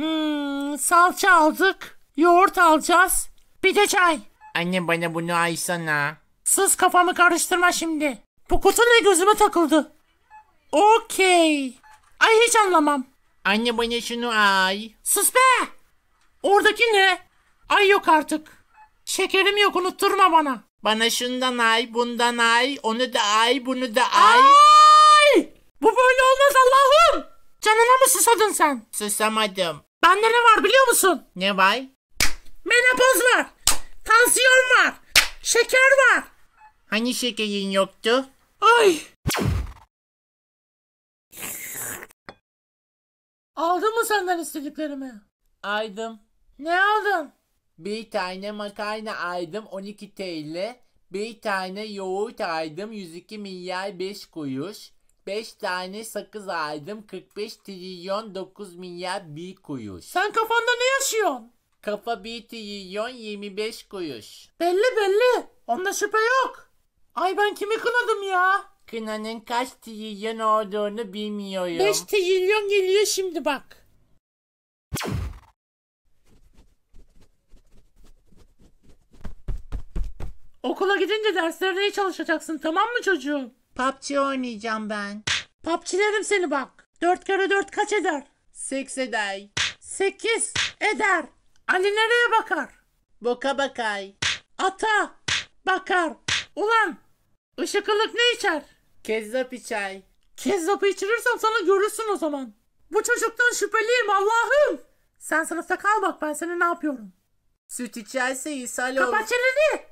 Hmm, salça aldık. Yoğurt alacağız. Bir de çay. Anne bana bunu aysana. Sus kafamı karıştırma şimdi. Bu kutu ne gözüme takıldı. Okey. Ay hiç anlamam. Anne bana şunu ay. Sus be. Oradaki ne? Ay yok artık. Şekerim yok unutturma bana. Bana şundan ay, bundan ay, onu da ay, bunu da ay. Ay! Bu böyle olmaz Allah'ım. Canına mı susadın sen? Susamadım. Bende ne var biliyor musun? Ne var? Menopoz var. Tansiyon var. Şeker var. Hani şekerin yoktu? Ay. Aldın mı senden istediklerimi? Aldım. Ne aldın? Bir tane makarna aydım 12 TL. Bir tane yoğurt aydım 102 milyar 5 kuruş. 5 tane sakız aldım. 45 trilyon 9 milyar bir kuruş. Sen kafanda ne yaşıyorsun? Kafa bir trilyon 25 kuruş. Belli belli. Onda şüphe yok. Ay ben kimi kınadım ya? Kınanın kaç trilyon olduğunu bilmiyorum. 5 trilyon geliyor şimdi bak. Okula gidince derslerde iyi çalışacaksın tamam mı çocuğum? PUBG oynayacağım ben. Papçilerim seni bak. 4 kere 4 kaç eder? Seks eder. 8 eder. Ali nereye bakar? Boka bakay. Ata bakar. Ulan ışıkılık ne içer? Kezzap içer. Kezzapı içirirsem sana görürsün o zaman. Bu çocuktan şüpheliyim Allah'ım. Sen sınıfta kal bak ben seni ne yapıyorum. Süt içerse İsa olur. Kapat çeneni.